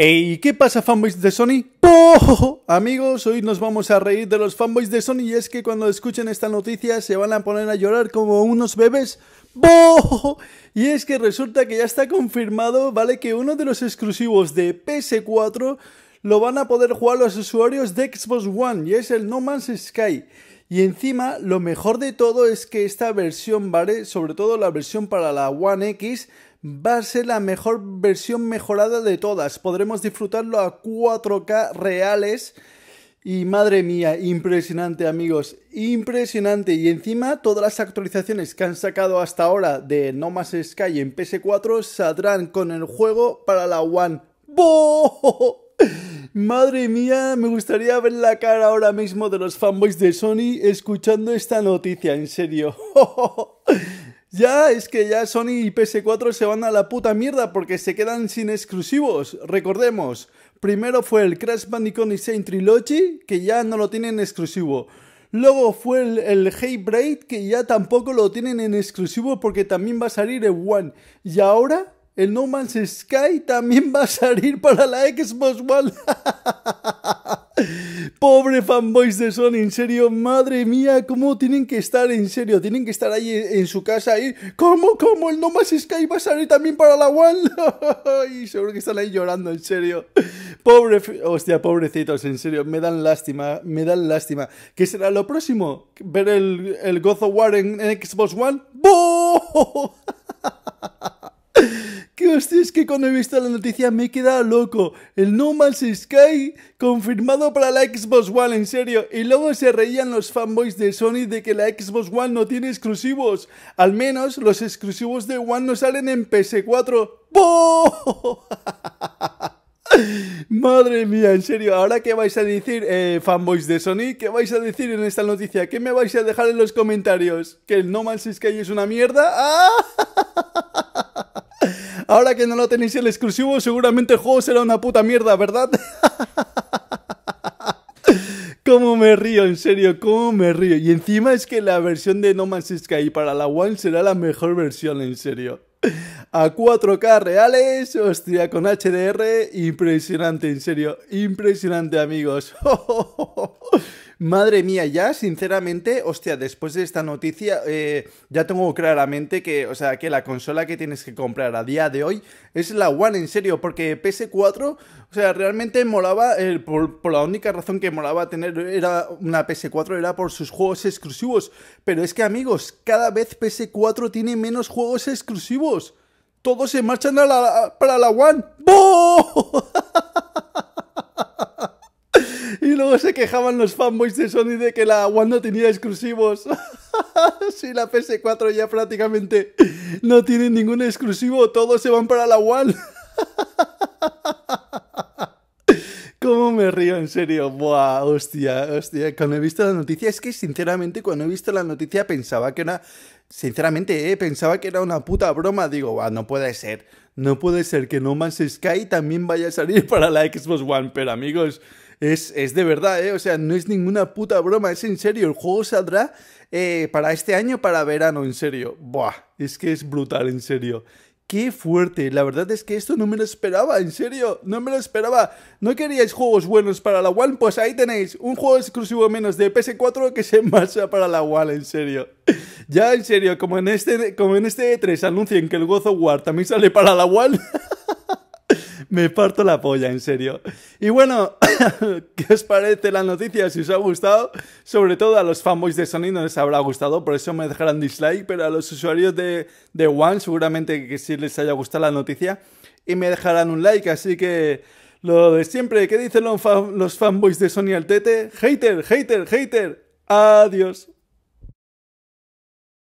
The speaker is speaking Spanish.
¿Y qué pasa fanboys de Sony? ¡Oh! Amigos, hoy nos vamos a reír de los fanboys de Sony y es que cuando escuchen esta noticia se van a poner a llorar como unos bebés. ¡Oh! Y es que resulta que ya está confirmado, ¿vale? Que uno de los exclusivos de PS4 lo van a poder jugar los usuarios de Xbox One y es el No Man's Sky. Y encima, lo mejor de todo es que esta versión, ¿vale? Sobre todo la versión para la One X, va a ser la mejor versión mejorada de todas. Podremos disfrutarlo a 4K reales. Y madre mía, impresionante amigos, impresionante. Y encima todas las actualizaciones que han sacado hasta ahora de No Más Sky en PS4 saldrán con el juego para la One. ¡Boo! Madre mía, me gustaría ver la cara ahora mismo de los fanboys de Sony escuchando esta noticia, en serio. ya, es que ya Sony y PS4 se van a la puta mierda porque se quedan sin exclusivos. Recordemos, primero fue el Crash Bandicoot y Saint Trilogy, que ya no lo tienen exclusivo. Luego fue el, el Braid, que ya tampoco lo tienen en exclusivo porque también va a salir el One. Y ahora el No Man's Sky también va a salir para la Xbox One. Pobre fanboys de Sony, en serio, madre mía, cómo tienen que estar, en serio, tienen que estar ahí en, su casa ¿Cómo, cómo? El No Man's Sky va a salir también para la One. y seguro que están ahí llorando, en serio. Pobre, hostia, pobrecitos, en serio, me dan lástima, me dan lástima. ¿Qué será lo próximo? ¿Ver el, el God of War en, Xbox One? ¡Boo! es que cuando he visto la noticia me he quedado loco. El No Man's Sky confirmado para la Xbox One, en serio. Y luego se reían los fanboys de Sony de que la Xbox One no tiene exclusivos. Al menos los exclusivos de One no salen en PS4. Madre mía, en serio, ¿ahora qué vais a decir, eh, fanboys de Sony? ¿Qué vais a decir en esta noticia? ¿Qué me vais a dejar en los comentarios? ¿Que el No Man's Sky es una mierda? ¡Ah! Ahora que no lo tenéis el exclusivo, seguramente el juego será una puta mierda, ¿verdad? ¿Cómo me río? En serio, ¿cómo me río? Y encima es que la versión de No Man's Sky para la One será la mejor versión, en serio. A 4K reales, hostia, con HDR, impresionante, en serio, impresionante amigos. Madre mía, ya, sinceramente, hostia, después de esta noticia, eh, ya tengo claramente que, o sea, que la consola que tienes que comprar a día de hoy es la One, en serio, porque PS4, o sea, realmente molaba, por, la única razón que molaba tener era una PS4 era por sus juegos exclusivos. Pero es que, amigos, cada vez PS4 tiene menos juegos exclusivos. Todos se marchan a la, para la One. luego se quejaban los fanboys de Sony de que la One no tenía exclusivos. si la PS4 ya prácticamente no tiene ningún exclusivo, todos se van para la One. ¿Cómo me río, en serio? Buah, hostia, hostia. Cuando he visto la noticia, es que sinceramente cuando he visto la noticia pensaba que era... Sinceramente, eh, pensaba que era una puta broma. Digo, no puede ser. No puede ser que No Man's Sky también vaya a salir para la Xbox One. Pero amigos, es, de verdad, ¿eh? O sea, no es ninguna puta broma, es en serio. El juego saldrá eh, para este año, para verano, en serio. Buah, es que es brutal, en serio. Qué fuerte, la verdad es que esto no me lo esperaba, en serio, no me lo esperaba. ¿No queríais juegos buenos para la One? Pues ahí tenéis, un juego exclusivo menos de PS4 que se marcha para la One, en serio. Ya, en serio, como en este, como en este E3 anuncien que el Gozo War también sale para la One. Me parto la polla, en serio. Y bueno, ¿qué os parece la noticia? Si os ha gustado, sobre todo a los fanboys de Sony no les habrá gustado, por eso me dejarán dislike, pero a los usuarios de, One seguramente que sí les haya gustado la noticia y me dejarán un like, así que lo de siempre, ¿qué dicen los, los fanboys de Sony al tete? Hater, hater, hater. Adiós.